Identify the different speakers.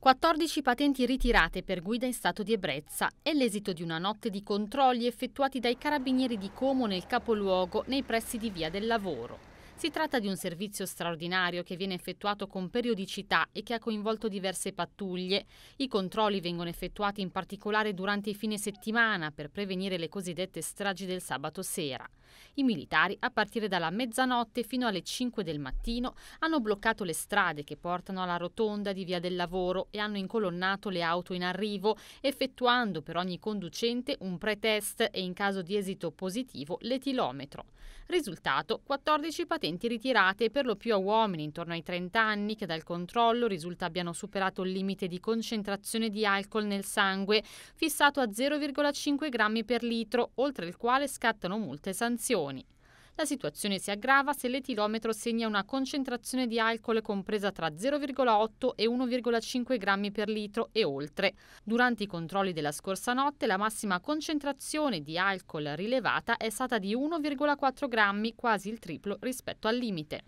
Speaker 1: 14 patenti ritirate per guida in stato di ebbrezza è l'esito di una notte di controlli effettuati dai carabinieri di Como nel capoluogo nei pressi di Via del Lavoro. Si tratta di un servizio straordinario che viene effettuato con periodicità e che ha coinvolto diverse pattuglie. I controlli vengono effettuati in particolare durante i fine settimana per prevenire le cosiddette stragi del sabato sera. I militari, a partire dalla mezzanotte fino alle 5 del mattino, hanno bloccato le strade che portano alla rotonda di Via del Lavoro e hanno incolonnato le auto in arrivo, effettuando per ogni conducente un pretest e in caso di esito positivo l'etilometro. Risultato 14 patenti adolescenti ritirate per lo più a uomini intorno ai 30 anni che dal controllo risulta abbiano superato il limite di concentrazione di alcol nel sangue fissato a 0,5 grammi per litro, oltre il quale scattano multe e sanzioni. La situazione si aggrava se l'etilometro segna una concentrazione di alcol compresa tra 0,8 e 1,5 grammi per litro e oltre. Durante i controlli della scorsa notte la massima concentrazione di alcol rilevata è stata di 1,4 grammi, quasi il triplo rispetto al limite.